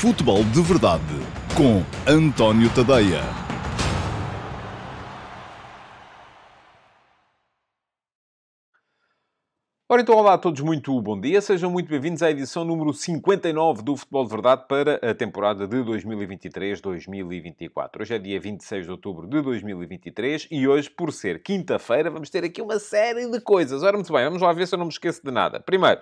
Futebol de Verdade com António Tadeia. Ora então, olá a todos, muito bom dia. Sejam muito bem-vindos à edição número 59 do Futebol de Verdade para a temporada de 2023-2024. Hoje é dia 26 de outubro de 2023 e hoje, por ser quinta-feira, vamos ter aqui uma série de coisas. Ora, muito bem, vamos lá ver se eu não me esqueço de nada. Primeiro,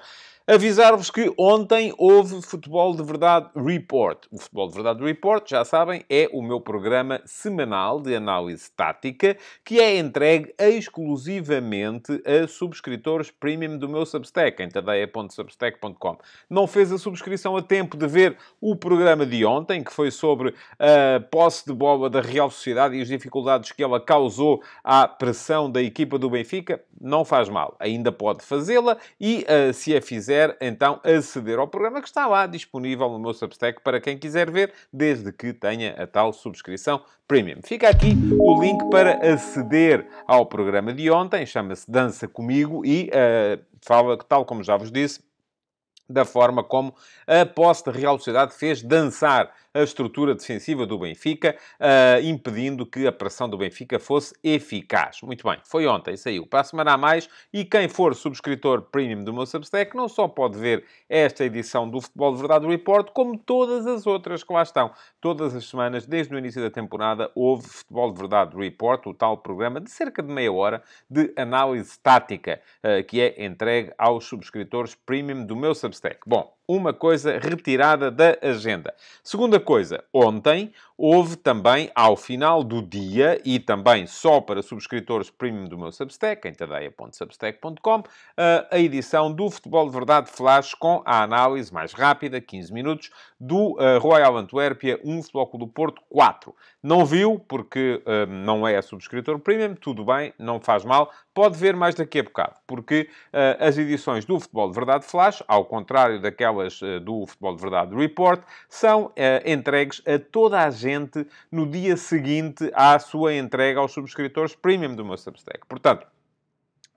avisar-vos que ontem houve Futebol de Verdade Report. O Futebol de Verdade Report, já sabem, é o meu programa semanal de análise tática que é entregue exclusivamente a subscritores premium do meu Substack, em tadeia.substack.com. Não fez a subscrição a tempo de ver o programa de ontem, que foi sobre a posse de bola da Real Sociedade e as dificuldades que ela causou à pressão da equipa do Benfica? Não faz mal, ainda pode fazê-la e eh, se a fizer então aceder ao programa que está lá disponível no meu Substack para quem quiser ver, desde que tenha a tal subscrição Premium. Fica aqui o link para aceder ao programa de ontem, chama-se Dança Comigo e uh, fala que, tal como já vos disse, da forma como a posse da Real Sociedade fez dançar a estrutura defensiva do Benfica, uh, impedindo que a pressão do Benfica fosse eficaz. Muito bem, foi ontem, saiu. Para a semana a mais, e quem for subscritor premium do meu Substack não só pode ver esta edição do Futebol de Verdade Report, como todas as outras que lá estão. Todas as semanas, desde o início da temporada, houve Futebol de Verdade Report, o tal programa de cerca de meia hora de análise tática, uh, que é entregue aos subscritores premium do meu Substack. Bom, uma coisa retirada da agenda. Segunda coisa, ontem houve também, ao final do dia, e também só para subscritores premium do meu Substack, em tadeia.substack.com, eh, a edição do Futebol de Verdade Flash com a análise mais rápida, 15 minutos, do eh, Royal Antuérpia 1, Futebol Clube do Porto 4. Não viu, porque eh, não é subscritor premium, tudo bem, não faz mal, pode ver mais daqui a bocado, porque uh, as edições do Futebol de Verdade Flash, ao contrário daquelas uh, do Futebol de Verdade Report, são uh, entregues a toda a gente no dia seguinte à sua entrega aos subscritores premium do meu Substack. Portanto,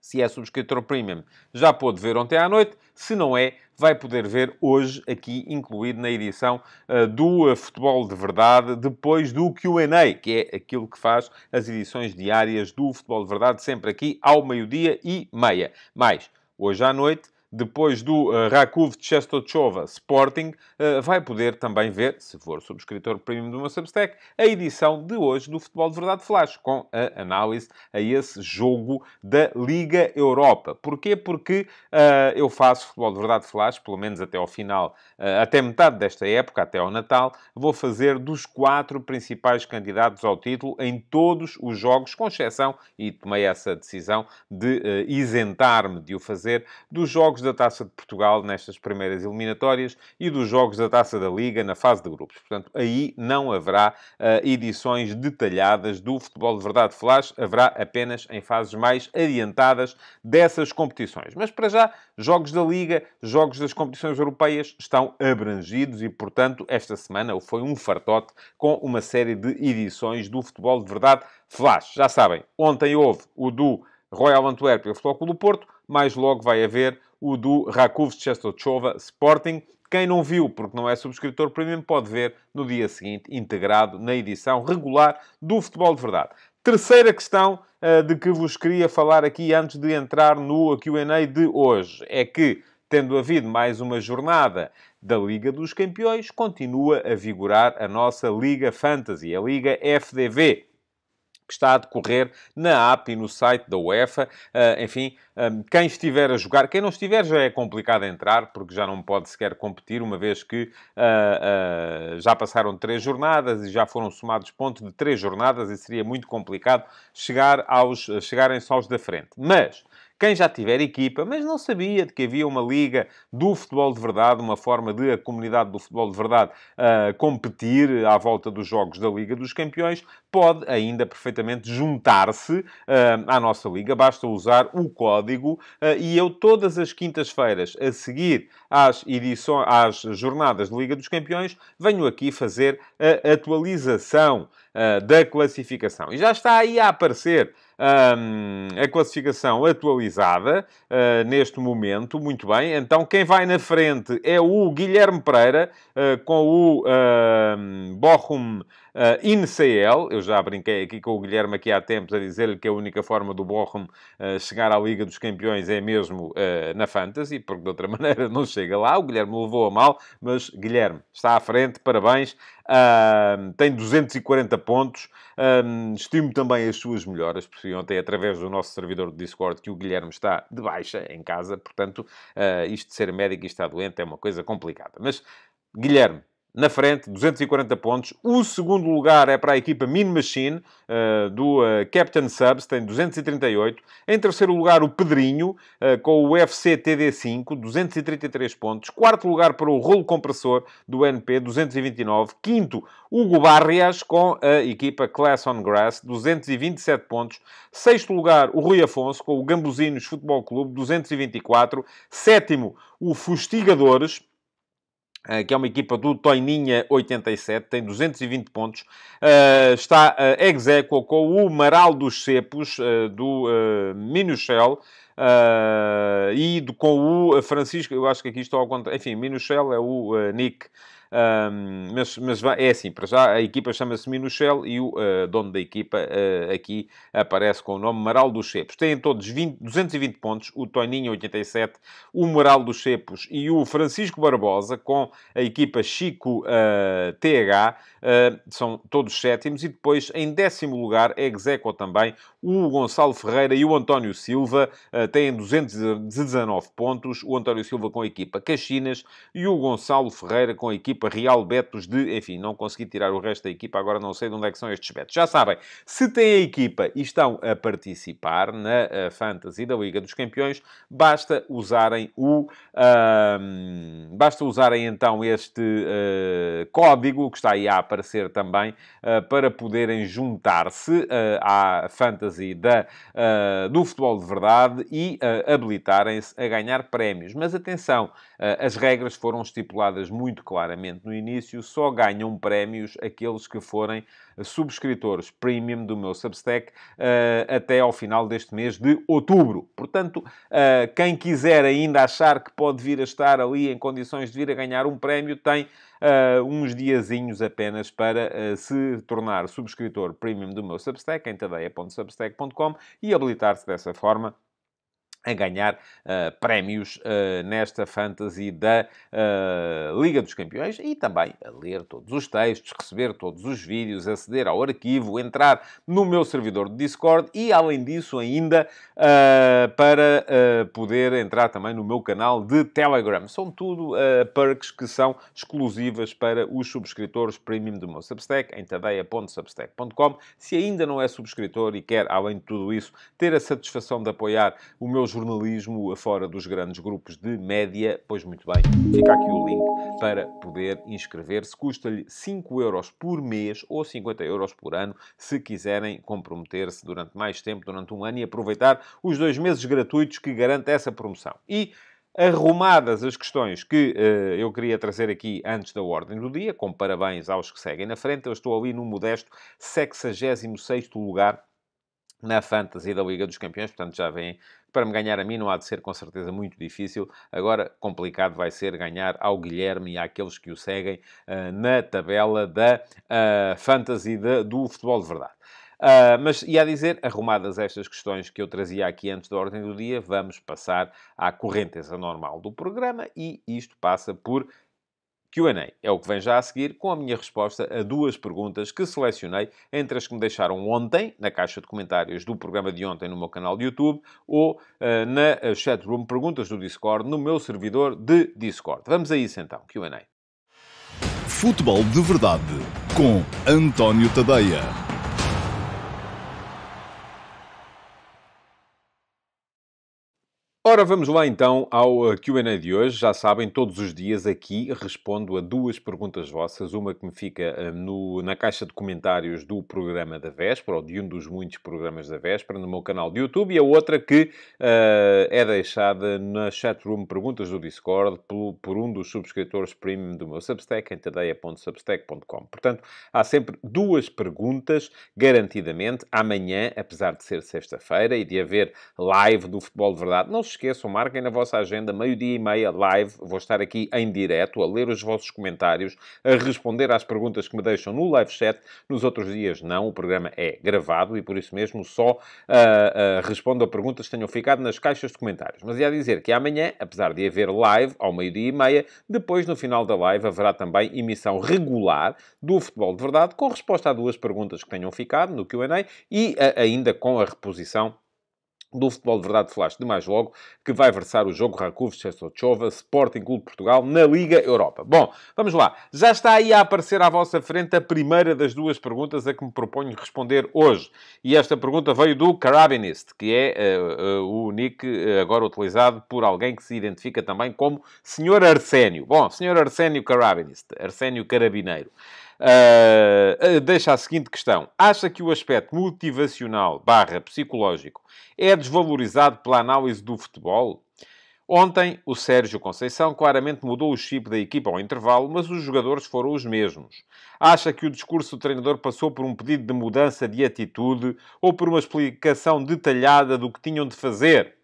se é subscritor premium, já pôde ver ontem à noite. Se não é, vai poder ver hoje aqui incluído na edição uh, do uh, Futebol de Verdade, depois do Q&A, que é aquilo que faz as edições diárias do Futebol de Verdade, sempre aqui ao meio-dia e meia. mas hoje à noite, depois do uh, eh, de Czestochowa Sporting, uh, vai poder também ver, se for subscritor premium do meu Substack, a edição de hoje do Futebol de Verdade Flash, com a análise a esse jogo da Liga Europa. Porquê? Porque uh, eu faço Futebol de Verdade Flash, pelo menos até ao final, uh, até metade desta época, até ao Natal, vou fazer dos quatro principais candidatos ao título em todos os jogos, com exceção, e tomei essa decisão de isentar-me de o fazer, dos jogos jogos da Taça de Portugal nestas primeiras eliminatórias e dos jogos da Taça da Liga na fase de grupos. Portanto, aí não haverá uh, edições detalhadas do Futebol de Verdade Flash, haverá apenas em fases mais adiantadas dessas competições. Mas para já, jogos da Liga, jogos das competições europeias estão abrangidos e, portanto, esta semana foi um fartote com uma série de edições do Futebol de Verdade Flash. Já sabem, ontem houve o do Royal Antwerp e o Futebol Clube do Porto mais logo vai haver o do Rakov Czestochowa Sporting. Quem não viu, porque não é subscritor premium, pode ver no dia seguinte, integrado na edição regular do Futebol de Verdade. Terceira questão uh, de que vos queria falar aqui antes de entrar no Q&A de hoje é que, tendo havido mais uma jornada da Liga dos Campeões, continua a vigorar a nossa Liga Fantasy, a Liga FDV que está a decorrer na app e no site da UEFA. Ah, enfim, ah, quem estiver a jogar, quem não estiver já é complicado entrar, porque já não pode sequer competir, uma vez que ah, já passaram três jornadas e já foram somados pontos de três jornadas e seria muito complicado chegar aos, chegarem só aos da frente. Mas quem já tiver equipa, mas não sabia de que havia uma liga do futebol de verdade, uma forma de a comunidade do futebol de verdade uh, competir à volta dos jogos da Liga dos Campeões, pode ainda perfeitamente juntar-se uh, à nossa liga. Basta usar o código uh, e eu todas as quintas-feiras a seguir às edições, às jornadas da Liga dos Campeões, venho aqui fazer a atualização eh, da classificação. E já está aí a aparecer um, a classificação atualizada uh, neste momento. Muito bem, então quem vai na frente é o Guilherme Pereira uh, com o uh, Bochum Uh, ah, INCL, eu já brinquei aqui com o Guilherme aqui há tempos a dizer-lhe que a única forma do Bochum uh, chegar à Liga dos Campeões é mesmo uh, na Fantasy, porque de outra maneira não chega lá. O Guilherme levou a mal, mas Guilherme está à frente, parabéns. Uh, tem 240 pontos. estimo também as suas melhoras. Porque ontem, através do nosso servidor do Discord, que o Guilherme está de baixa em casa. Portanto, uh, isto de ser médico e estar doente é uma coisa complicada. Mas, Guilherme, na frente, 240 pontos. O segundo lugar é para a equipa Min Machine, uh, do uh, Captain Subs, tem 238. Em terceiro lugar, o Pedrinho, uh, com o UFC TD5, 233 pontos. Quarto lugar para o Rolo Compressor, do NP, 229. Quinto, Hugo Barrias, com a equipa Class on Grass, 227 pontos. Sexto lugar, o Rui Afonso, com o Gambuzinos Futebol Clube, 224. Sétimo, o Fustigadores, ah, que é uma equipa do Toininha 87, tem 220 pontos, ah, está uh, ah, ex com o Maral dos Cepos, do uh, Minuchel, e com o Francisco, eu acho que aqui estou ao contrário, enfim, Minuchel é o Nick, um, mas, mas é assim, para já a equipa chama-se Minuchel e o uh, dono da equipa uh, aqui aparece com o nome Maral dos Cepos. Têm todos 20, 220 pontos, o Toninho 87, o Maral dos Cepos e o Francisco Barbosa com a equipa Chico uh, ah, TH, são todos sétimos e depois em décimo lugar, é ex também, o Gonçalo Ferreira e o António Silva têm 219 pontos, o António Silva com a equipa Caxinas e o Gonçalo Ferreira com a equipa equipa, Real Betos de... Enfim, não consegui tirar o resto da equipa, agora não sei de onde é que são estes Betos. Já sabem, se têm a equipa e estão a participar na eh, Fantasy da Liga dos Campeões, basta usarem o... Uh, basta usarem então este uh, código que está aí a aparecer também eh, para poderem juntar-se à Fantasy da, do Futebol de Verdade e habilitarem-se a ganhar prémios. Mas atenção, eh, as regras foram estipuladas muito claramente no início, só ganham prémios aqueles que forem subscritores premium do meu Substack eh, até ao final deste mês de outubro. Portanto, eh, quem quiser ainda achar que pode vir a estar ali em condições de vir a ganhar um prémio, tem Uh, uns diazinhos apenas para uh, se tornar subscritor premium do meu Substack, em tadeia.substack.com, e habilitar-se dessa forma a ganhar uh, prémios uh, nesta fantasy da uh, Liga dos Campeões e também a ler todos os textos, receber todos os vídeos, aceder ao arquivo, entrar no meu servidor de Discord e, além disso, ainda para poder entrar também no meu canal de Telegram. São tudo perks que são exclusivas para os subscritores premium do meu Substack em tadeia.substack.com. Se ainda não é subscritor e quer, além de tudo isso, ter a satisfação de apoiar o meu jornalismo fora dos grandes grupos de média? Pois muito bem, fica aqui o link para poder inscrever-se. Custa-lhe 5 euros por mês ou 50 euros por ano, se quiserem comprometer-se durante mais tempo, durante um ano e aproveitar os dois meses gratuitos que garante essa promoção. E arrumadas as questões que uh, eu queria trazer aqui antes da ordem do dia, com parabéns aos que seguem na frente, eu estou ali no modesto 66º lugar na Fantasy da Liga dos Campeões, portanto já vem para me ganhar a mim não há de ser com certeza muito difícil. Agora, complicado vai ser ganhar ao Guilherme e àqueles que o seguem uh, na tabela da uh, Fantasy de, do Futebol de Verdade. Uh, mas a dizer, arrumadas estas questões que eu trazia aqui antes da ordem do dia, vamos passar à correnteza normal do programa e isto passa por QA é o que vem já a seguir, com a minha resposta a duas perguntas que selecionei entre as que me deixaram ontem, na caixa de comentários do programa de ontem no meu canal de YouTube, ou uh, na eh, chatroom Perguntas do Discord, no meu servidor de Discord. Vamos a isso então, QA. Futebol de Verdade, com António Tadeia. Ora, vamos lá então ao eh, QA de hoje. Já sabem, todos os dias aqui respondo a duas perguntas vossas. Uma que me fica eh, no, na caixa de comentários do programa da Véspera, ou de um dos muitos programas da Véspera, no meu canal de YouTube, e a outra que uh, é deixada na chatroom Perguntas do Discord por, por um dos subscritores premium do meu Substack, em tadeia.substack.com. Portanto, há sempre duas perguntas, garantidamente. Amanhã, apesar de ser sexta-feira e de haver live do Futebol de Verdade, não se esqueçam, marquem na vossa agenda, meio-dia e meia, live. Vou estar aqui em direto a ler os vossos comentários, a responder às perguntas que me deixam no live chat. Nos outros dias, não. O programa é gravado e, por isso mesmo, só uh, uh, respondo a perguntas que tenham ficado nas caixas de comentários. Mas ia dizer que amanhã, apesar de haver live ao meio-dia e meia, depois, no final da live, haverá também emissão regular do Futebol de Verdade, com resposta a duas perguntas que tenham ficado no QA e uh, ainda com a reposição do Futebol de Verdade Flash de mais logo, que vai versar o jogo Rakov-Czestochowa Sporting Clube Portugal na Liga Europa. Bom, vamos lá. Já está aí a aparecer à vossa frente a primeira das duas perguntas a que me proponho responder hoje. E esta pergunta veio do Carabinist, que é uh, uh, o nick eh, agora utilizado por alguém que se identifica também como Senhor Arsénio. Bom, Senhor Arsénio Carabinist, Arsénio Carabineiro. Uh, deixa a seguinte questão. Acha que o aspecto motivacional barra psicológico é desvalorizado pela análise do futebol? Ontem, o Sérgio Conceição claramente mudou o chip da equipa ao intervalo, mas os jogadores foram os mesmos. Acha que o discurso do treinador passou por um pedido de mudança de atitude ou por uma explicação detalhada do que tinham de fazer?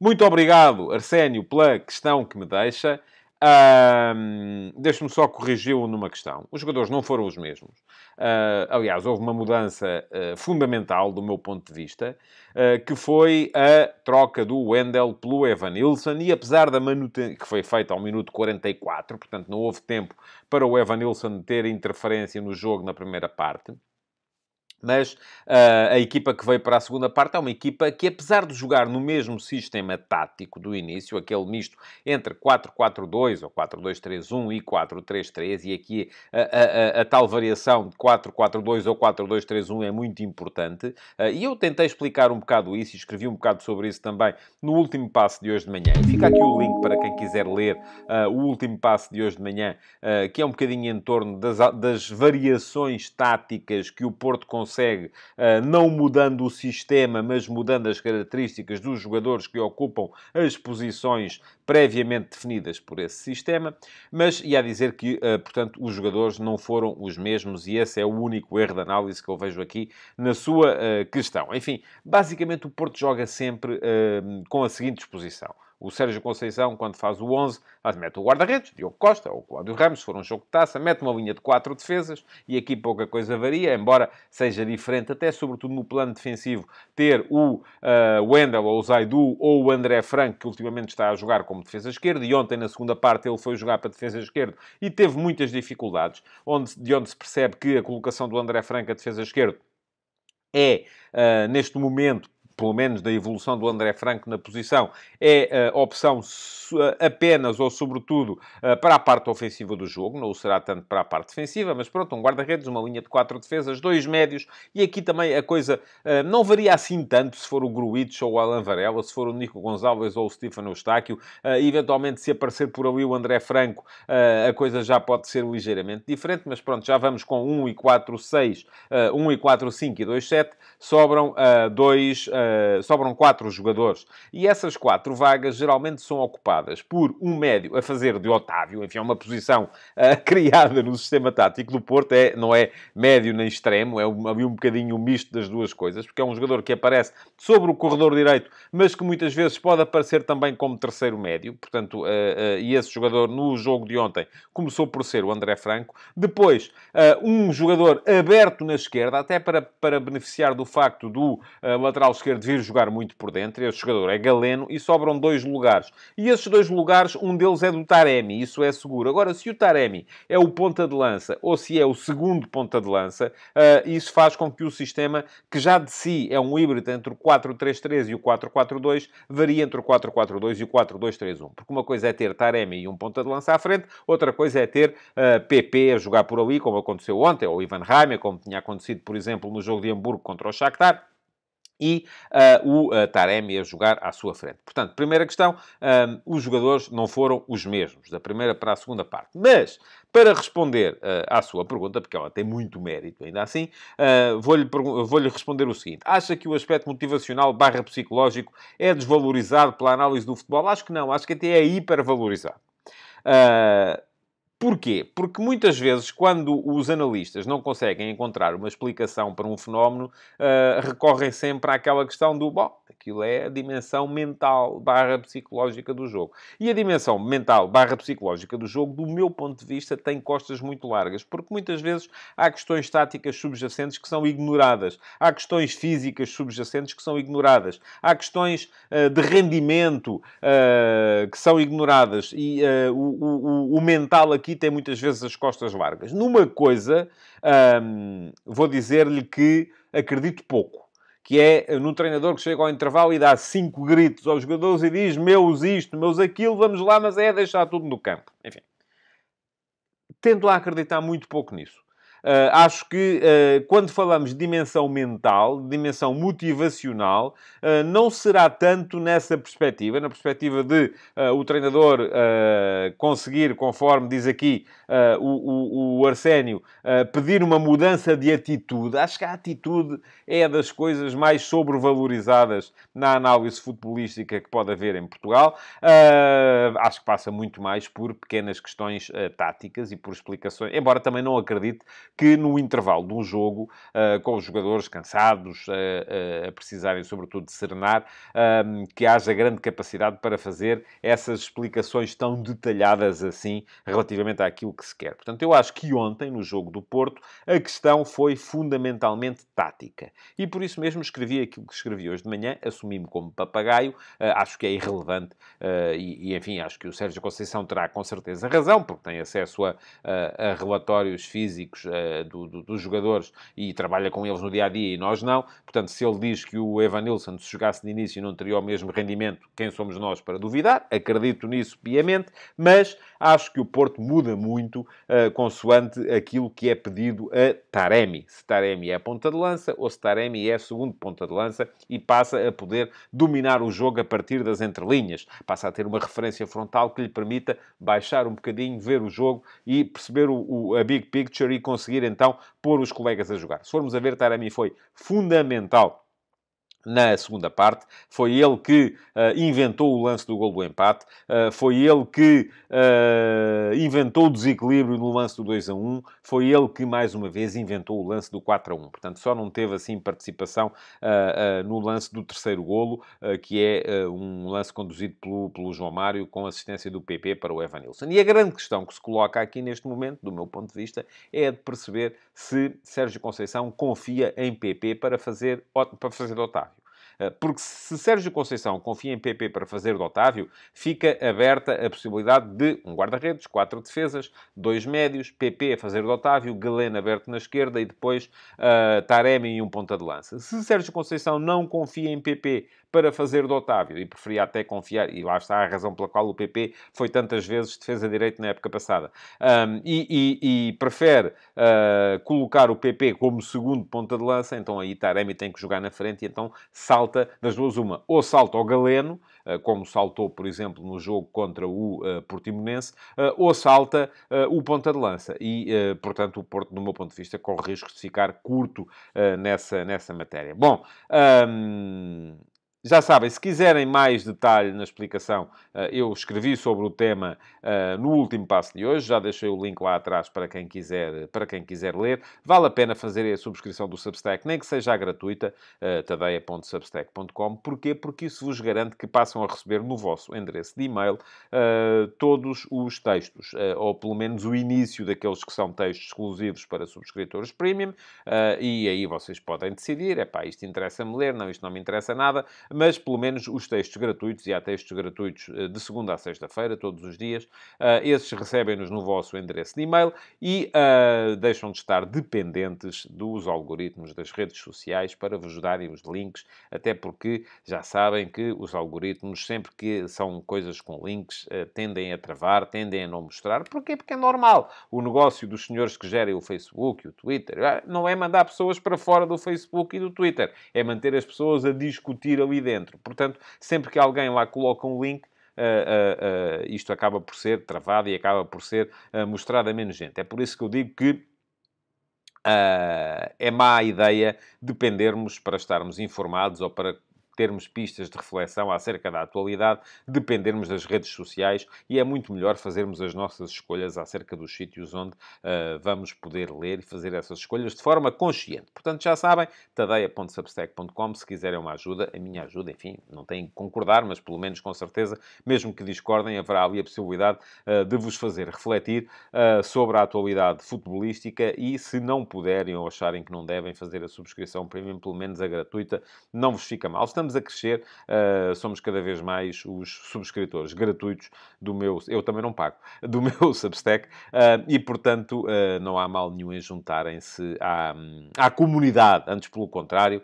Muito obrigado, Arsénio, pela questão que me deixa. Um, Deixe-me só corrigi-lo numa questão. Os jogadores não foram os mesmos. Uh, aliás, houve uma mudança uh, fundamental do meu ponto de vista, uh, que foi a troca do Wendel pelo Evan Nilsson, e apesar da manutenção, que foi feita ao minuto 44, portanto não houve tempo para o Evan Nilsson ter interferência no jogo na primeira parte, mas uh, a equipa que veio para a segunda parte é uma equipa que, apesar de jogar no mesmo sistema tático do início, aquele misto entre 4-4-2 ou 4-2-3-1 e 4-3-3, e aqui a, a, a, tal variação de 4-4-2 ou 4-2-3-1 é muito importante. Uh, e eu tentei explicar um bocado isso e escrevi um bocado sobre isso também no último passo de hoje de manhã. E Fica aqui o link para quem quiser ler uh, o último passo de hoje de manhã, que é um bocadinho em torno das, das variações táticas que o Porto consegue consegue, ah, não mudando o sistema, mas mudando as características dos jogadores que ocupam as posições previamente definidas por esse sistema, mas ia dizer que, eh, portanto, os jogadores não foram os mesmos e esse é o único erro de análise que eu vejo aqui na sua eh, questão. Enfim, basicamente o Porto joga sempre ehm, com a seguinte disposição. O Sérgio Conceição, quando faz o 11, mete o guarda-redes, Diogo Costa ou Cláudio Ramos, se for um jogo de taça, mete uma linha de quatro defesas e aqui pouca coisa varia, embora seja diferente, até sobretudo no plano defensivo, ter o uh, Wendel ou o Zaidu ou o André Franco, que ultimamente está a jogar com como defesa esquerda e ontem, na segunda parte, ele foi jogar para defesa esquerda e teve muitas dificuldades, onde, de onde se percebe que a colocação do André Franca, defesa esquerda é, uh, neste momento, pelo menos da evolução do André Franco na posição, é uh, opção eh, apenas ou sobretudo uh, para a parte ofensiva do jogo, não o será tanto para a parte defensiva, mas pronto, um guarda-redes, uma linha de quatro defesas, dois médios, e aqui também a coisa uh, não varia assim tanto se for o Gruitch ou o Alan Varela, se for o Nico Gonçalves ou o Stefano Eustáquio, eventualmente se aparecer por ali o André Franco, a coisa já pode ser ligeiramente diferente, mas pronto, já vamos com 1 e 4, 6, 1 e 4, 5 e 2, 7, sobram uh, dois eh, sobram quatro jogadores. E essas quatro vagas geralmente são ocupadas por um médio a fazer de Otávio, enfim, é uma posição uh, criada no sistema tático do Porto, é, não é médio nem extremo, é um, um bocadinho misto das duas coisas, porque é um jogador que aparece sobre o corredor direito, mas que muitas vezes pode aparecer também como terceiro médio, portanto, uh, e esse jogador no jogo de ontem começou por ser o André Franco. Depois, um jogador aberto na esquerda, até para, para beneficiar do facto do lateral esquerdo ter de vir jogar muito por dentro. Esse jogador é galeno e sobram dois lugares. E esses dois lugares, um deles é do Taremi, isso é seguro. Agora, se o Taremi é o ponta de lança ou se é o segundo ponta de lança, uh, isso faz com que o sistema, que já de si é um híbrido entre o 4-3-3 e o 4-4-2, varie entre o 4-4-2 e o 4-2-3-1. Porque uma coisa é ter Taremi e um ponta de lança à frente, outra coisa é ter uh, eh, PP a jogar por ali, como aconteceu ontem, ou Ivan Reimer, como tinha acontecido, por exemplo, no jogo de Hamburgo contra o Shakhtar e uh, o uh, Taremi a jogar à sua frente. Portanto, primeira questão, um, ah, os jogadores não foram os mesmos, da primeira para a segunda parte. Mas, para responder uh, à sua pergunta, porque ela tem muito mérito ainda assim, vou-lhe vou responder o seguinte. Acha que o aspecto motivacional barra psicológico é desvalorizado pela análise do futebol? Acho que não, acho que até é hipervalorizado. Uh, Porquê? Porque muitas vezes, quando os analistas não conseguem encontrar uma explicação para um fenómeno, uh, recorrem sempre àquela questão do, bom, aquilo é a dimensão mental barra psicológica do jogo. E a dimensão mental barra psicológica do jogo, do meu ponto de vista, tem costas muito largas, porque muitas vezes há questões táticas subjacentes que são ignoradas, há questões físicas subjacentes que são ignoradas, há questões uh, de rendimento uh, que são ignoradas e o, o, o mental aqui aqui tem muitas vezes as costas largas. Numa coisa, hum, vou dizer-lhe que acredito pouco. Que é eh, no treinador que chega ao intervalo e dá cinco gritos aos jogadores e diz: meus isto, meus aquilo, vamos lá, mas é deixar tudo no campo. Enfim. Tendo a acreditar muito pouco nisso. Uh, acho que uh, quando falamos de dimensão mental, de dimensão motivacional, uh, não será tanto nessa perspectiva, na perspectiva de o treinador conseguir, conforme diz aqui o, o, o, Arsénio, pedir uma mudança de atitude. Acho que a atitude é das coisas mais sobrevalorizadas na análise futebolística que pode haver em Portugal. acho que passa muito mais por pequenas questões táticas e por explicações, embora também não acredite que no intervalo de um jogo, uh, com os jogadores cansados, uh, a precisarem sobretudo de serenar, que haja grande capacidade para fazer essas explicações tão detalhadas assim relativamente àquilo que se quer. Portanto, eu acho que ontem, no jogo do Porto, a questão foi fundamentalmente tática. E por isso mesmo escrevi aquilo que escrevi hoje de manhã, assumi-me como papagaio, acho que é irrelevante e, e, enfim, acho que o Sérgio Conceição terá com certeza razão, porque tem acesso a, a, a relatórios físicos eh, do, do, dos jogadores e trabalha com eles no dia a dia e nós não. Portanto, se ele diz que o Evanilson, se jogasse de início, não teria o mesmo rendimento, quem somos nós para duvidar? Acredito nisso piamente, mas acho que o Porto muda muito uh, consoante aquilo que é pedido a Taremi. Se Taremi é ponta de lança ou se Taremi é segundo ponta de lança e passa a poder dominar o jogo a partir das entrelinhas. Passa a ter uma referência frontal que lhe permita baixar um bocadinho, ver o jogo e perceber o, o a big picture e conseguir conseguir então pôr os colegas a jogar. Se formos a ver, Taremi foi fundamental na segunda parte. Foi ele que uh, inventou o lance do gol do empate, uh, foi ele que uh, inventou o desequilíbrio no lance do 2 a 1, foi ele que mais uma vez inventou o lance do 4 a 1. Portanto, só não teve assim participação no lance do terceiro golo, que é um lance conduzido pelo, pelo João Mário com assistência do PP para o Evanilson. E a grande questão que se coloca aqui neste momento, do meu ponto de vista, é a de perceber se Sérgio Conceição confia em PP para fazer, para fazer Otávio. Eh, porque se Sérgio Conceição confia em PP para fazer do Otávio, fica aberta a possibilidade de um guarda-redes, quatro defesas, dois médios, PP a fazer do Otávio, Galena aberto na esquerda e depois uh, Taremi e um ponta de lança. Se Sérgio Conceição não confia em PP para fazer do Otávio, e preferia até confiar, e lá está a razão pela qual o PP foi tantas vezes defesa-direito na época passada, um, e, e, e, prefere uh, colocar o PP como segundo ponta de lança, então aí Taremi tem que jogar na frente, e então salta das duas uma, ou salta ao Galeno, uh, como saltou, por exemplo, no jogo contra o uh, Portimonense, ou salta o ponta de lança, e, portanto, o Porto, do meu ponto de vista, corre risco de ficar curto nessa, nessa matéria. Bom, um, já sabem, se quiserem mais detalhe na explicação, eh, eu escrevi sobre o tema eh, no último passo de hoje, já deixei o link lá atrás para quem quiser, para quem quiser ler. Vale a pena fazer a subscrição do Substack, nem que seja gratuita, eh, tadeia.substack.com. Porquê? Porque isso vos garante que passam a receber no vosso endereço de e-mail todos os textos, ou pelo menos o início daqueles que são textos exclusivos para subscritores premium, e aí vocês podem decidir, é pá, isto interessa-me ler, não, isto não me interessa nada mas pelo menos os textos gratuitos, e há textos gratuitos eh, de segunda a sexta-feira, todos os dias, eh, esses recebem-nos no vosso endereço de e-mail e eh, deixam de estar dependentes dos algoritmos das redes sociais para vos darem os links, até porque já sabem que os algoritmos, sempre que são coisas com links, tendem a travar, tendem a não mostrar. Porquê? Porque é normal. O negócio dos senhores que gerem o Facebook e o Twitter ah, não é mandar pessoas para fora do Facebook e do Twitter, é manter as pessoas a discutir ali dentro. Portanto, sempre que alguém lá coloca um link, Uh, uh, uh, isto acaba por ser travado e acaba por ser mostrado a menos gente. É por isso que eu digo que é má ideia dependermos para estarmos informados ou para termos pistas de reflexão acerca da atualidade, dependermos das redes sociais e é muito melhor fazermos as nossas escolhas acerca dos sítios onde uh, vamos poder ler e fazer essas escolhas de forma consciente. Portanto, já sabem, tadeia.substack.com, se quiserem uma ajuda, a minha ajuda, enfim, não têm que concordar, mas pelo menos com certeza, mesmo que discordem, haverá ali a possibilidade uh, de vos fazer refletir uh, sobre a atualidade futebolística e se não puderem ou acharem que não devem fazer a subscrição premium, pelo menos a gratuita, não vos fica mal. Estamos estamos a crescer, uh, somos cada vez mais os subscritores gratuitos do meu, eu também não pago, do meu Substack, uh, e portanto uh, não há mal nenhum em juntarem-se à, à comunidade, antes pelo contrário,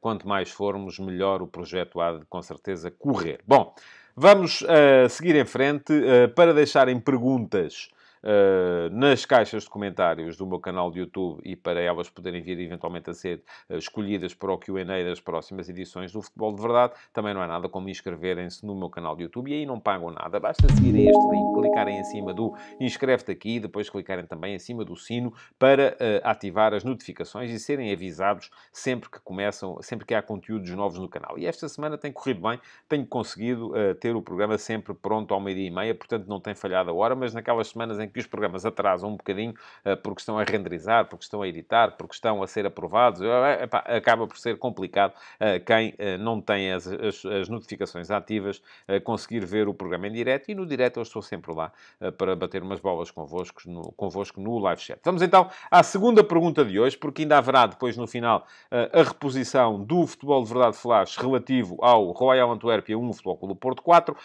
quanto mais formos, melhor o projeto há de com certeza correr. Bom, vamos seguir em frente para deixarem perguntas. Eh, nas caixas de comentários do meu canal de YouTube e para elas poderem vir eventualmente a ser uh, escolhidas para o QA das próximas edições do Futebol de Verdade. Também não é nada como inscreverem-se no meu canal de YouTube e aí não pagam nada. Basta seguir este link, clicarem em cima do inscreve-te aqui e depois clicarem também em cima do sino para uh, ativar as notificações e serem avisados sempre que começam, sempre que há conteúdos novos no canal. E esta semana tem corrido bem, tenho conseguido ter o programa sempre pronto ao meio-dia e meia, portanto não tem falhado a hora, mas naquelas semanas em que que os programas atrasam um bocadinho eh, porque estão a renderizar, porque estão a editar, porque estão a ser aprovados, eh, Epá, acaba por ser complicado eh, quem não tem as, as, as notificações ativas conseguir ver o programa em direto. E no direto eu estou sempre lá para bater umas bolas convosco no, convosco no live chat. Vamos então à segunda pergunta de hoje, porque ainda haverá depois no final a reposição do Futebol de Verdade Flash relativo ao Royal Antuérpia 1, Futebol Clube Porto 4,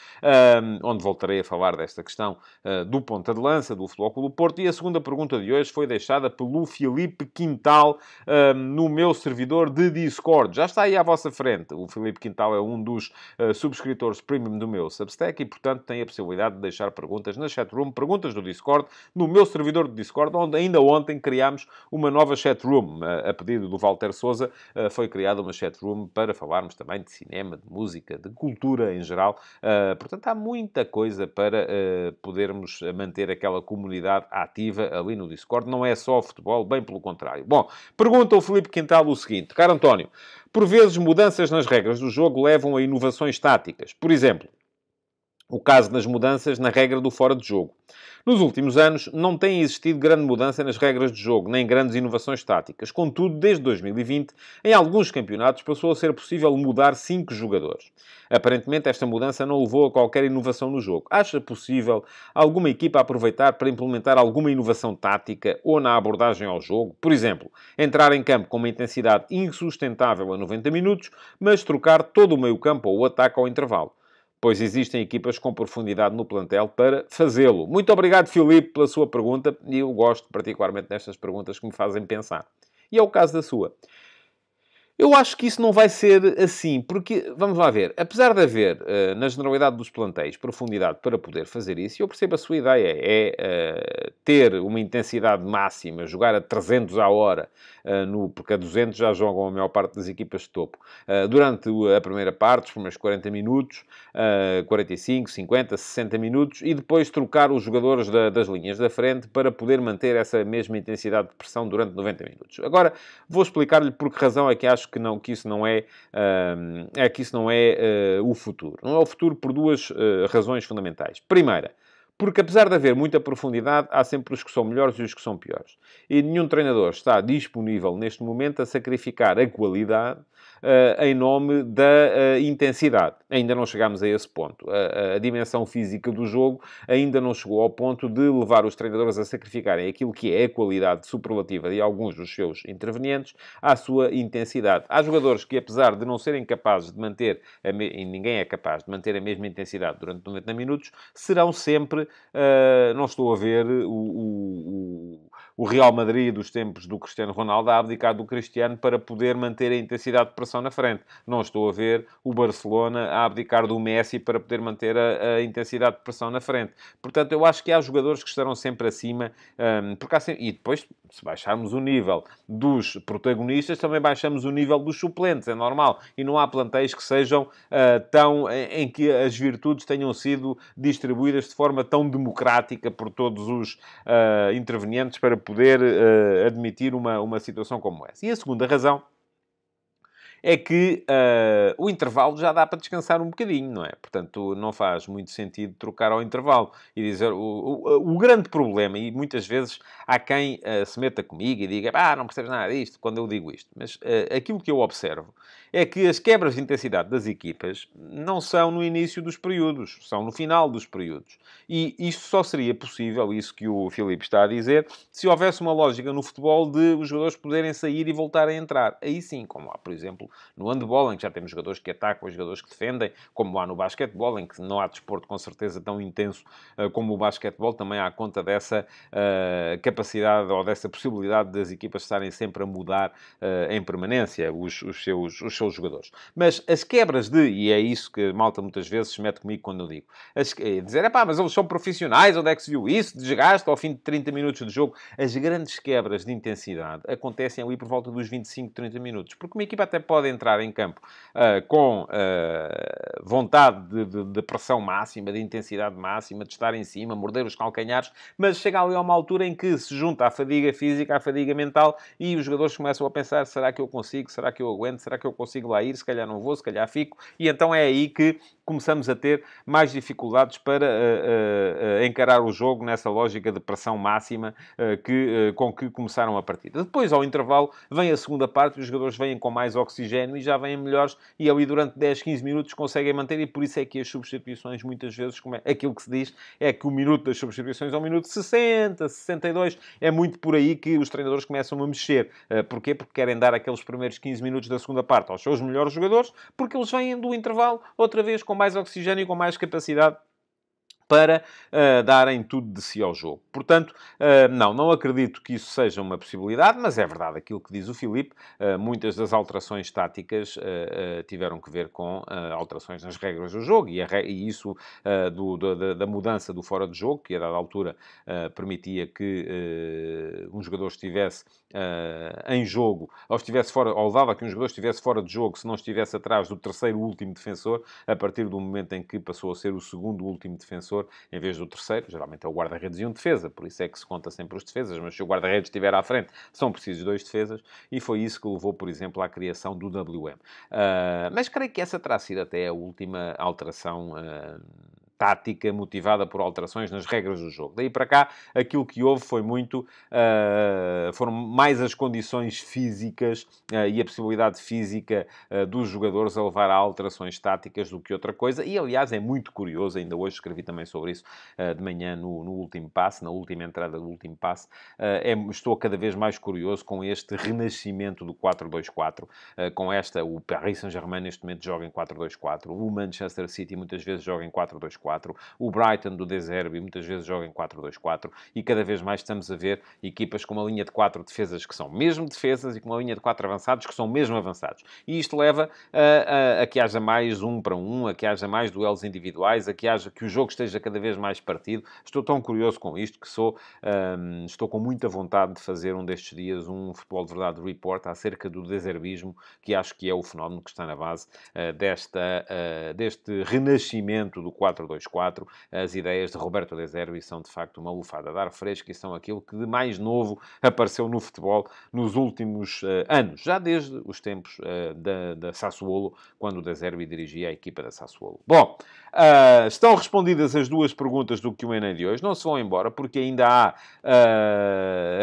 onde voltarei a falar desta questão do ponta de lança, do Futebol Clube do Porto. E a segunda pergunta de hoje foi deixada pelo Filipe Quintal ah, no meu servidor de Discord. Já está aí à vossa frente. O Filipe Quintal é um dos uh, subscritores premium do meu Substack e, portanto, tem a possibilidade de deixar perguntas na chatroom, perguntas do Discord, no meu servidor de Discord, onde ainda ontem criámos uma nova chatroom. Uh, a pedido do Walter Souza, foi criada uma chatroom para falarmos também de cinema, de música, de cultura em geral. portanto, há muita coisa para podermos manter aquela comunidade ativa ali no Discord. Não é só futebol, bem pelo contrário. Bom, pergunta o Felipe Quintal o seguinte: Caro António, por vezes mudanças nas regras do jogo levam a inovações táticas. Por exemplo, o caso das mudanças na regra do fora de jogo. Nos últimos anos, não tem existido grande mudança nas regras de jogo, nem grandes inovações táticas. Contudo, desde 2020, em alguns campeonatos passou a ser possível mudar 5 jogadores. Aparentemente, esta mudança não levou a qualquer inovação no jogo. Acha possível alguma equipa aproveitar para implementar alguma inovação tática ou na abordagem ao jogo? Por exemplo, entrar em campo com uma intensidade insustentável a 90 minutos, mas trocar todo o meio-campo ou o ataque ao intervalo pois existem equipas com profundidade no plantel para fazê-lo. Muito obrigado, Filipe, pela sua pergunta e eu gosto particularmente destas perguntas que me fazem pensar. E é o caso da sua. Eu acho que isso não vai ser assim, porque, vamos lá ver, apesar de haver, uh, na generalidade dos plantéis, profundidade para poder fazer isso, eu percebo a sua ideia, é uh, ter uma intensidade máxima, jogar a 300 à hora, uh, no, porque a 200 já jogam a maior parte das equipas de topo, durante a primeira parte, os primeiros 40 minutos, 45, 50, 60 minutos, e depois trocar os jogadores da, das linhas da frente para poder manter essa mesma intensidade de pressão durante 90 minutos. Agora, vou explicar-lhe por que razão é que acho que, não, que isso não é, uh, é, que isso não é uh, o futuro. Não é o futuro por duas eh, razões fundamentais. Primeira, porque apesar de haver muita profundidade, há sempre os que são melhores e os que são piores. E nenhum treinador está disponível neste momento a sacrificar a qualidade eh, em nome da eh, intensidade. Ainda não chegámos a esse ponto. A, a, dimensão física do jogo ainda não chegou ao ponto de levar os treinadores a sacrificarem aquilo que é a qualidade superlativa de alguns dos seus intervenientes à sua intensidade. Há jogadores que, apesar de não serem capazes de manter, e ninguém é capaz de manter a mesma intensidade durante 90 minutos, serão sempre, uh, não estou a ver o, o, o o Real Madrid dos tempos do Cristiano Ronaldo a abdicar do Cristiano para poder manter a intensidade de pressão na frente. Não estou a ver o Barcelona a abdicar do Messi para poder manter a, a intensidade de pressão na frente. Portanto, eu acho que há jogadores que estarão sempre acima, um, porque há sempre... e depois, se baixarmos o nível dos protagonistas, também baixamos o nível dos suplentes, é normal. E não há plantéis que sejam uh, tão. Em, que as virtudes tenham sido distribuídas de forma tão democrática por todos os uh, intervenientes para poder uh, admitir uma, uma situação como essa. E a segunda razão é que uh, o intervalo já dá para descansar um bocadinho, não é? Portanto, não faz muito sentido trocar ao intervalo e dizer... O, o, o grande problema, e muitas vezes há quem uh, se meta comigo e diga ah, não percebes nada disto quando eu digo isto. Mas uh, aquilo que eu observo é que as quebras de intensidade das equipas não são no início dos períodos, são no final dos períodos. E isto só seria possível, isso que o Filipe está a dizer, se houvesse uma lógica no futebol de os jogadores poderem sair e voltar a entrar. Aí sim, como há, por exemplo, no handball, em que já temos jogadores que atacam os jogadores que defendem, como há no basquetebol, em que não há desporto com certeza tão intenso eh, como o basquetebol, também há conta dessa eh, capacidade ou dessa possibilidade das equipas estarem sempre a mudar eh, em permanência os, os, seus, os seus jogadores. Mas as quebras de, e é isso que malta muitas vezes se mete comigo quando eu digo, as, é dizer, é pá, mas eles são profissionais, onde é que se viu isso? Desgaste ao fim de 30 minutos de jogo. As grandes quebras de intensidade acontecem ali por volta dos 25, 30 minutos, porque uma equipa até pode pode entrar em campo uh, com uh, vontade de, de, de, pressão máxima, de intensidade máxima, de estar em cima, morder os calcanhares, mas chega ali a uma altura em que se junta a fadiga física, a fadiga mental e os jogadores começam a pensar: será que eu consigo? Será que eu aguento? Será que eu consigo lá ir? Se calhar não vou, se calhar fico. E então é aí que começamos a ter mais dificuldades para uh, uh, encarar o jogo nessa lógica de pressão máxima que, com que começaram a partida. Depois, ao intervalo, vem a segunda parte, os jogadores vêm com mais oxigênio e já vêm melhores e ali durante 10, 15 minutos conseguem manter e por isso é que as substituições muitas vezes, como é, aquilo que se diz é que o minuto das substituições é o minuto 60, 62, é muito por aí que os treinadores começam a mexer. Porquê? Porque querem dar aqueles primeiros 15 minutos da segunda parte aos seus melhores jogadores, porque eles vêm do intervalo outra vez com mais oxigênio e com mais capacidade para uh, darem tudo de si ao jogo. Portanto, uh, não, não acredito que isso seja uma possibilidade, mas é verdade aquilo que diz o Filipe. Uh, muitas das alterações táticas tiveram que ver com alterações nas regras do jogo e, e isso do, do, da, da, mudança do fora de jogo, que a dada altura permitia que um jogador estivesse em jogo ou estivesse fora, ou levava que um jogador estivesse fora de jogo se não estivesse atrás do terceiro último defensor, a partir do momento em que passou a ser o segundo último defensor defensor em vez do terceiro, geralmente é o guarda-redes e um defesa, por isso é que se conta sempre os defesas, mas se o guarda-redes estiver à frente, são precisos dois defesas, e foi isso que levou, por exemplo, à criação do WM. Uh, ah, mas creio que essa terá sido até a última alteração uh, tática motivada por alterações nas regras do jogo. Daí para cá, aquilo que houve foi muito. Uh, foram mais as condições físicas uh, e a possibilidade física uh, dos jogadores a levar a alterações táticas do que outra coisa. E aliás, é muito curioso, ainda hoje escrevi também sobre isso de manhã no, no, último passo, na última entrada do último passo. É, estou cada vez mais curioso com este renascimento do 4-2-4, com esta. O Paris Saint-Germain neste momento joga em 4-2-4, o Manchester City muitas vezes joga em 4-2-4. 4-4. O Brighton do De muitas vezes joga em 4-2-4 e cada vez mais estamos a ver equipas com uma linha de 4 defesas que são mesmo defesas e com uma linha de 4 avançados que são mesmo avançados. E isto leva a, a, a que haja mais um para um, a que haja mais duelos individuais, a que haja que o jogo esteja cada vez mais partido. Estou tão curioso com isto que sou, um, estou com muita vontade de fazer um destes dias um futebol de verdade report acerca do deserbismo, que acho que é o fenómeno que está na base uh, desta, uh, deste renascimento do 4-2 2-4, as ideias de Roberto De Zerbi são de facto uma lufada de ar fresco e são aquilo que de mais novo apareceu no futebol nos últimos uh, anos, já desde os tempos uh, da, da Sassuolo, quando o De Zerbi dirigia a equipa da Sassuolo. Bom, uh, estão respondidas as duas perguntas do Q&A de hoje. Não se vão embora, porque ainda há,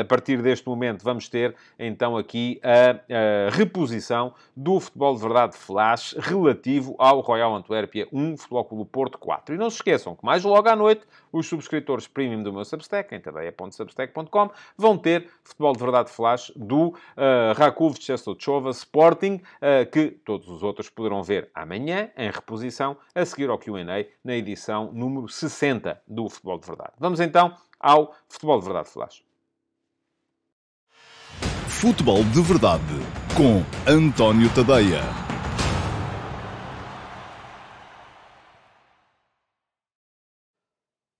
a partir deste momento, vamos ter então aqui a, a reposição do Futebol de Verdade Flash relativo ao Royal Antuérpia 1, Futebol Clube Porto 4. E não se esqueçam que mais logo à noite os subscritores premium do meu Substack, em tadeia.substack.com, vão ter futebol de verdade flash do uh, eh, Rakov Czestochova Sporting, uh, que todos os outros poderão ver amanhã, em reposição, a seguir ao Q&A, na edição número 60 do Futebol de Verdade. Vamos então ao Futebol de Verdade Flash. Futebol de Verdade, com António Tadeia.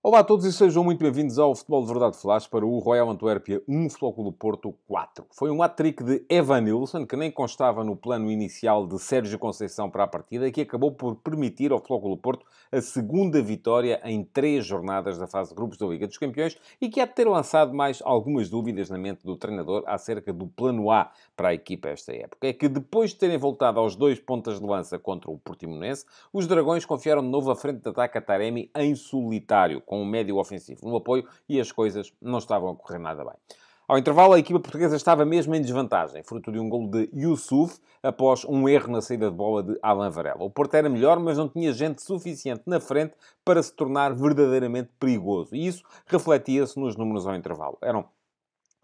Olá a todos e sejam muito bem-vindos ao Futebol de Verdade Flash para o Royal Antuérpia 1, Futebol Clube do Porto 4. Foi um hat-trick de Evan Nilsson, que nem constava no plano inicial de Sérgio Conceição para a partida, e que acabou por permitir ao Futebol Clube do Porto a segunda vitória em três jornadas da fase de grupos da Liga dos Campeões e que há de ter lançado mais algumas dúvidas na mente do treinador acerca do plano A para a equipa esta época. É que depois de terem voltado aos dois pontas de lança contra o Portimonense, os Dragões confiaram de novo à frente de ataque a Taremi em solitário, com com um médio ofensivo no apoio e as coisas não estavam a correr nada bem. Ao intervalo, a equipa portuguesa estava mesmo em desvantagem, fruto de um gol de Yusuf após um erro na saída de bola de Alan Varela. O Porto era melhor, mas não tinha gente suficiente na frente para se tornar verdadeiramente perigoso. E isso refletia-se nos números ao intervalo. Eram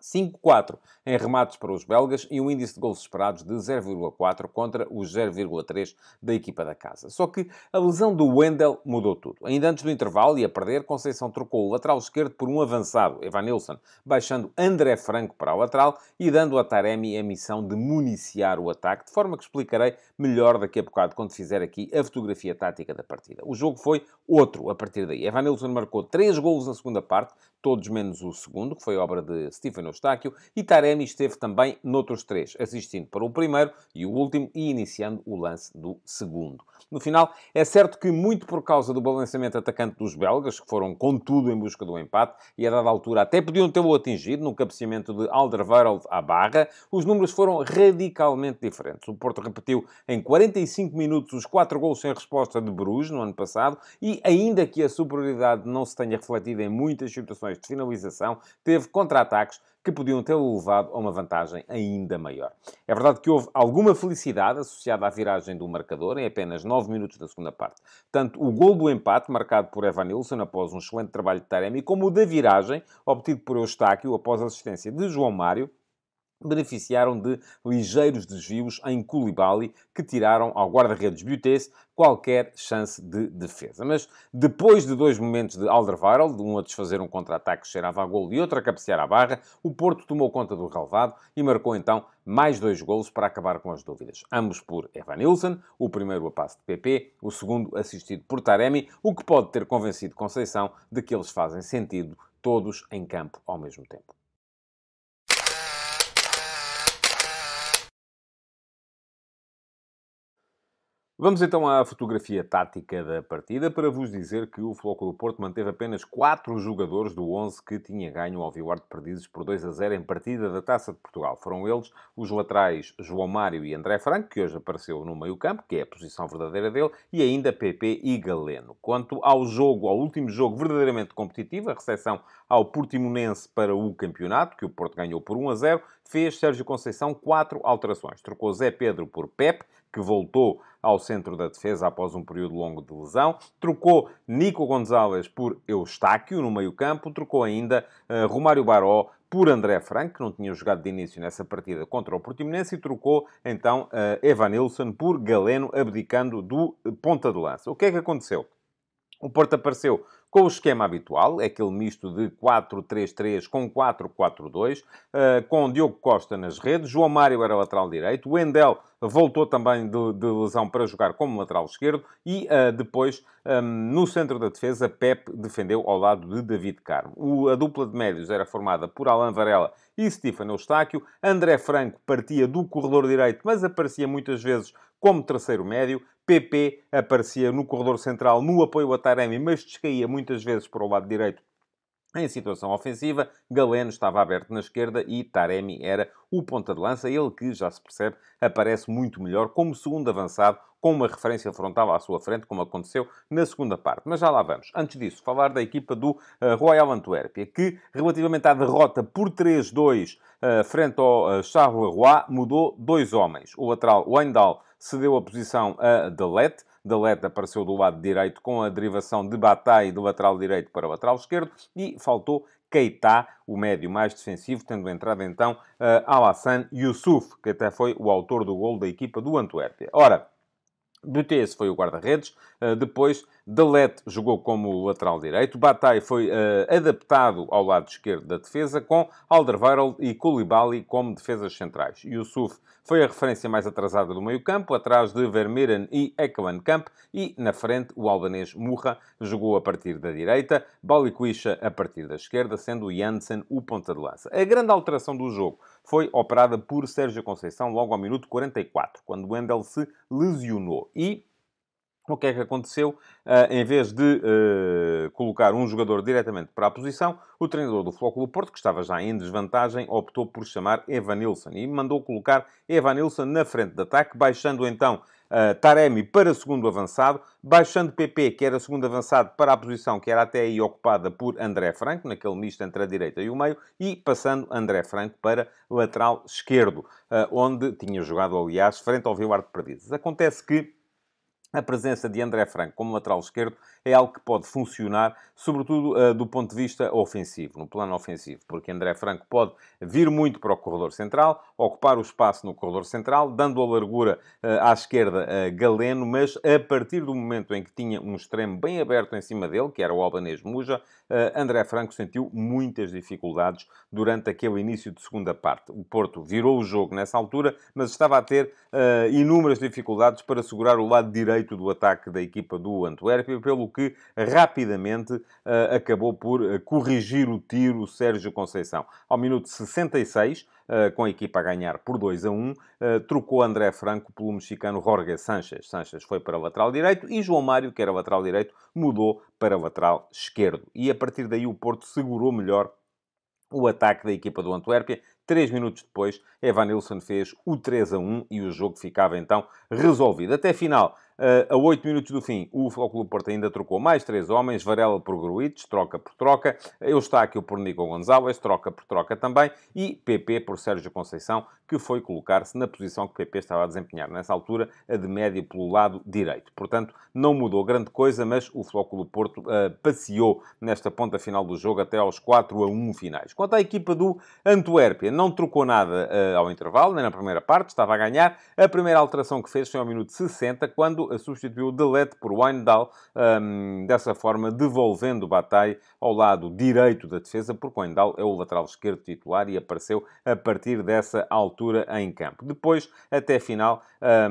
5,4 em remates para os belgas e um índice de gols esperados de 0,4 contra os 0,3 da equipa da casa. Só que a lesão do Wendel mudou tudo. Ainda antes do intervalo e a perder, Conceição trocou o lateral esquerdo por um avançado, Evanilson, baixando André Franco para o lateral e dando a Taremi a missão de municiar o ataque, de forma que explicarei melhor daqui a bocado quando fizer aqui a fotografia tática da partida. O jogo foi outro a partir daí. Evanilson marcou 3 golos na segunda parte, todos menos o segundo, que foi obra de Stephen Eustáquio e Taremi esteve também noutros três, assistindo para o primeiro e o último e iniciando o lance do segundo. No final, é certo que muito por causa do balançamento atacante dos belgas, que foram contudo em busca do empate e a dada altura até podiam tê-lo atingido no cabeceamento de Alderweireld à barra, os números foram radicalmente diferentes. O Porto repetiu em 45 minutos os quatro gols sem resposta de Bruges no ano passado e, ainda que a superioridade não se tenha refletido em muitas situações de finalização, teve contra-ataques que podiam tê-lo levado a uma vantagem ainda maior. É verdade que houve alguma felicidade associada à viragem do marcador em apenas 9 minutos da segunda parte. Tanto o gol do empate, marcado por Evanilson após um excelente trabalho de Taremi, como o da viragem, obtido por Eustáquio após a assistência de João Mário, beneficiaram de ligeiros desvios em Koulibaly, que tiraram ao guarda-redes Butese qualquer chance de defesa. Mas depois de dois momentos de Alderweireld, de um a desfazer um contra-ataque que cheirava a golo e outro a cabecear à barra, o Porto tomou conta do relevado e marcou então mais dois golos para acabar com as dúvidas. Ambos por Evanilson, o primeiro a passo de PP, o segundo assistido por Taremi, o que pode ter convencido Conceição de que eles fazem sentido todos em campo ao mesmo tempo. Vamos então à fotografia tática da partida para vos dizer que o Floco do Porto manteve apenas 4 jogadores do 11 que tinha ganho ao Vilar de Perdizes por 2 a 0 em partida da Taça de Portugal. Foram eles os laterais João Mário e André Franco, que hoje apareceu no meio-campo, que é a posição verdadeira dele, e ainda PP e Galeno. Quanto ao jogo, ao último jogo verdadeiramente competitivo, a recepção ao Portimonense para o campeonato, que o Porto ganhou por 1 a 0, fez Sérgio Conceição 4 alterações. Trocou Zé Pedro por Pepe, que voltou ao centro da defesa após um período longo de lesão. Trocou Nico Gonzalez por Eustáquio no meio-campo. Trocou ainda uh, Romário Baró por André Franck que não tinha jogado de início nessa partida contra o Portimonense, e trocou então uh, eh, Evanilson por Galeno, abdicando do eh, ponta de lança. O que é que aconteceu? O Porto apareceu com o esquema habitual, aquele misto de 4-3-3 com 4-4-2, eh, com Diogo Costa nas redes, João Mário era lateral direito, Wendel voltou também de, de lesão para jogar como lateral esquerdo e eh, depois, ehm, no centro da defesa, Pep defendeu ao lado de David Carmo. a dupla de médios era formada por Alan Varela e Stefano Eustáquio, André Franco partia do corredor direito, mas aparecia muitas vezes como terceiro médio, PP aparecia no corredor central no apoio a Taremi, mas descaía muitas vezes para o lado direito em situação ofensiva, Galeno estava aberto na esquerda e Taremi era o ponta de lança. Ele que, já se percebe, aparece muito melhor como segundo avançado, com uma referência frontal à sua frente, como aconteceu na segunda parte. Mas já lá vamos. Antes disso, falar da equipa do eh, Royal Antuérpia, que, relativamente à derrota por 3-2 eh, frente ao eh, Charleroi, mudou dois homens. O lateral Wendal cedeu a posição a Delete. Delete apareceu do lado direito com a derivação de Bataille do lateral direito para o lateral esquerdo e faltou Keita, o médio mais defensivo, tendo entrado então uh, Alassane Youssouf, que até foi o autor do gol da equipa do Antuérpia. Ora, Butez foi o guarda-redes, eh, depois Delete jogou como lateral direito, Bataille foi eh, adaptado ao lado esquerdo da defesa, com Alderweireld e Koulibaly como defesas centrais. Yusuf foi a referência mais atrasada do meio-campo, atrás de Vermeeren e Camp e na frente o albanês Murra jogou a partir da direita, Balikwisha a partir da esquerda, sendo Janssen o ponta de lança. A grande alteração do jogo foi operada por Sérgio Conceição logo ao minuto 44, quando Wendel se lesionou. E o que é que aconteceu? Ah, em vez de uh, colocar um jogador diretamente para a posição, o treinador do Flóculo Porto, que estava já em desvantagem, optou por chamar Evanilson e mandou colocar Evanilson na frente de ataque, baixando então eh, Taremi para segundo avançado, baixando PP, que era segundo avançado, para a posição que era até aí ocupada por André Franco, naquele misto entre a direita e o meio, e passando André Franco para lateral esquerdo, uh, onde tinha jogado, aliás, frente ao Vilar de Perdizes. Acontece que a presença de André Franco como lateral esquerdo é algo que pode funcionar, sobretudo uh, do ponto de vista ofensivo, no plano ofensivo, porque André Franco pode vir muito para o corredor central, ocupar o espaço no corredor central, dando a largura uh, à esquerda uh, Galeno, mas a partir do momento em que tinha um extremo bem aberto em cima dele, que era o albanês Muja, André Franco sentiu muitas dificuldades durante aquele início de segunda parte. O Porto virou o jogo nessa altura, mas estava a ter inúmeras dificuldades para segurar o lado direito do ataque da equipa do Antuérpia, pelo que rapidamente uh, acabou por eh, corrigir o tiro Sérgio Conceição. Ao minuto 66, Uh, eh, com a equipa a ganhar por 2 a 1, uh, trocou André Franco pelo mexicano Jorge Sanchez. Sanchez foi para lateral direito e João Mário, que era lateral direito, mudou para lateral esquerdo. E a partir daí o Porto segurou melhor o ataque da equipa do Antuérpia. Três minutos depois, Evan Nilsson fez o 3 a 1 e o jogo ficava então resolvido. Até final, eh, a 8 minutos do fim, o Flóculo Porto ainda trocou mais três homens, Varela por Gruites, troca por troca, eu está aqui o Pornico Gonzalez, troca por troca também, e PP por Sérgio Conceição, que foi colocar-se na posição que PP estava a desempenhar nessa altura, a de médio pelo lado direito. Portanto, não mudou grande coisa, mas o Flóculo Porto uh, passeou nesta ponta final do jogo até aos 4 a 1 finais. Quanto à equipa do Antuérpia, não trocou nada uh, ao intervalo, nem na primeira parte, estava a ganhar. A primeira alteração que fez foi ao minuto 60, quando substituiu substituiu Delete por Weindahl, um, dessa forma devolvendo Bataille ao lado direito da defesa, porque Weindahl é o lateral esquerdo titular e apareceu a partir dessa altura em campo. Depois, até a final,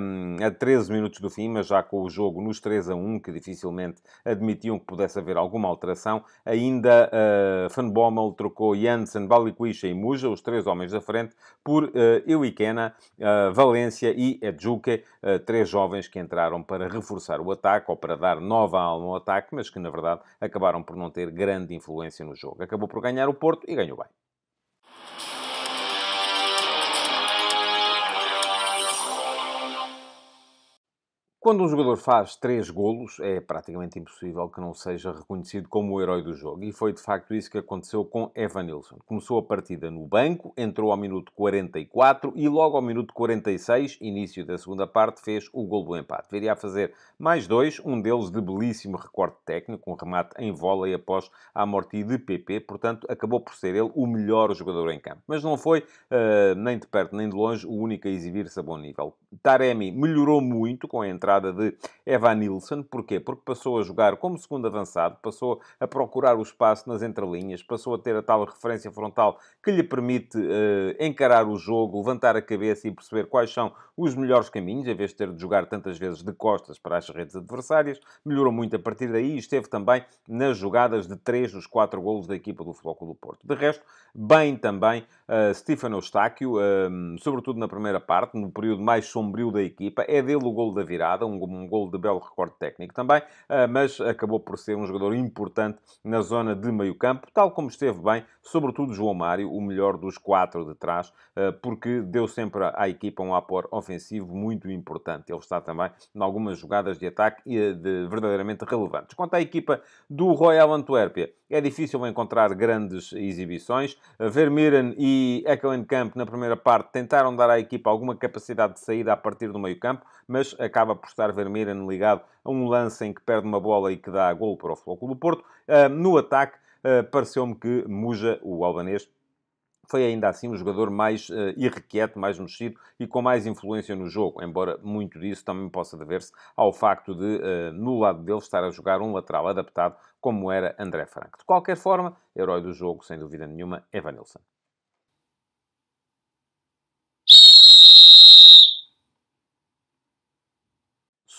um, a 13 minutos do fim, mas já com o jogo nos 3 a 1, que dificilmente admitiam que pudesse haver alguma alteração, ainda uh, Van Bommel trocou Janssen, Balikwisha e Muja, os três homens da frente, por uh, Iwikena, uh, Valência e Edjuke, uh, três jovens que entraram para reforçar o ataque ou para dar nova alma ao ataque, mas que na verdade acabaram por não ter grande influência no jogo. Acabou por ganhar o Porto e ganhou bem. Quando um jogador faz três golos, é praticamente impossível que não seja reconhecido como o herói do jogo. E foi de facto isso que aconteceu com Evanilson. Começou a partida no banco, entrou ao minuto 44 e logo ao minuto 46, início da segunda parte, fez o gol do empate. Viria a fazer mais dois, um deles de belíssimo recorte técnico, um remate em e após a morte de PP, portanto acabou por ser ele o melhor jogador em campo. Mas não foi, uh, nem de perto nem de longe, o único a exibir-se a bom nível. Taremi melhorou muito com a entrada entrada de Eva Porquê? Porque passou a jogar como segundo avançado, passou a procurar o espaço nas entrelinhas, passou a ter a tal referência frontal que lhe permite uh, encarar o jogo, levantar a cabeça e perceber quais são os melhores caminhos, em vez de ter de jogar tantas vezes de costas para as redes adversárias. Melhorou muito a partir daí e esteve também nas jogadas de três dos quatro golos da equipa do Futebol do Porto. De resto, bem também uh, eh, Stefano Eustáquio, uh, sobretudo na primeira parte, no período mais sombrio da equipa. É dele o golo da virada jogada, um, um gol de belo recorde técnico também, ah, mas acabou por ser um jogador importante na zona de meio campo, tal como esteve bem, sobretudo João Mário, o melhor dos quatro de trás, ah, porque deu sempre à equipa um apoio ofensivo muito importante. Ele está também em algumas jogadas de ataque ah, de verdadeiramente relevantes. Quanto à equipa do Royal Antuérpia, é difícil encontrar grandes exibições. Vermeeren e Eckelenkamp, na primeira parte, tentaram dar à equipa alguma capacidade de saída a partir do meio campo, mas acaba por apostar no ligado a um lance em que perde uma bola e que dá gol para o Floco do Porto. Ah, no ataque, ah, pareceu-me que Muja, o albanês, foi ainda assim o jogador mais uh, irrequieto, mais mexido e com mais influência no jogo, embora muito disso também possa dever-se ao facto de, uh, no lado dele, estar a jogar um lateral adaptado, como era André Franco. De qualquer forma, herói do jogo, sem dúvida nenhuma, é Vanilson.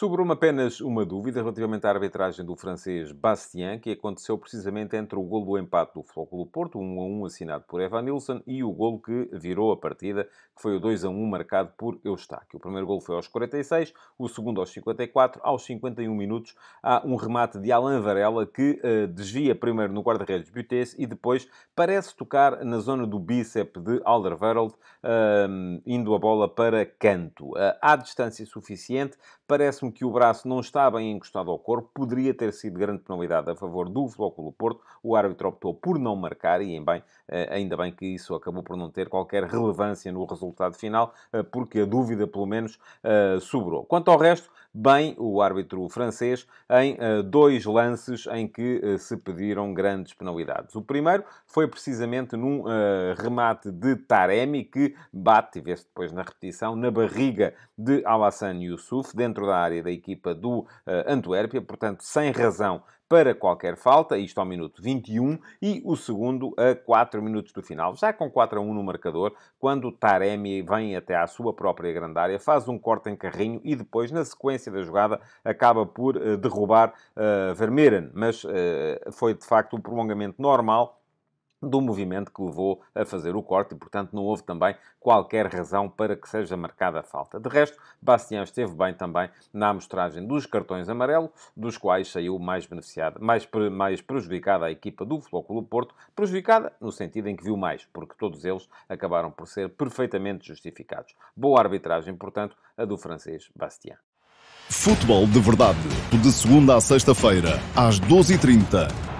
Sobrou-me apenas uma dúvida relativamente à arbitragem do francês Bastien, que aconteceu precisamente entre o golo do empate do Flóculo Porto, 1 a 1 assinado por Evanilson, e o golo que virou a partida, que foi o 2 a 1 marcado por Eustáquio. O primeiro golo foi aos 46, o segundo aos 54, aos 51 minutos há um remate de Alain Varela que uh, desvia primeiro no guarda-redes Butes e depois parece tocar na zona do bíceps de Alderweireld, uh, eh, indo a bola para canto. Uh, há distância suficiente, parece-me que o braço não está bem encostado ao corpo, poderia ter sido grande penalidade a favor do Flóculo Porto. O árbitro optou por não marcar e bem, eh, ainda bem que isso acabou por não ter qualquer relevância no resultado final, eh, porque a dúvida, pelo menos, eh, sobrou. Quanto ao resto, bem o árbitro francês em dois lances em que se pediram grandes penalidades. O primeiro foi precisamente num remate de Taremi, que bate, vê-se depois na repetição, na barriga de Alassane Youssouf, dentro da área da equipa do uh, Antuérpia, portanto, sem razão para qualquer falta, isto ao minuto 21, e o segundo a 4 minutos do final, já com 4 a 1 no marcador, quando Taremi vem até à sua própria grande área, faz um corte em carrinho e depois, na sequência da jogada, acaba por uh, derrubar uh, Vermeeren. Mas uh, foi de facto o um prolongamento normal do movimento que levou a fazer o corte e, portanto, não houve também qualquer razão para que seja marcada a falta. De resto, Bastian esteve bem também na amostragem dos cartões amarelo, dos quais saiu mais beneficiada, mais, mais prejudicada a equipa do Flóculo Porto, prejudicada no sentido em que viu mais, porque todos eles acabaram por ser perfeitamente justificados. Boa arbitragem, portanto, a do francês Bastian. Futebol de verdade, de segunda a sexta-feira, às 12h30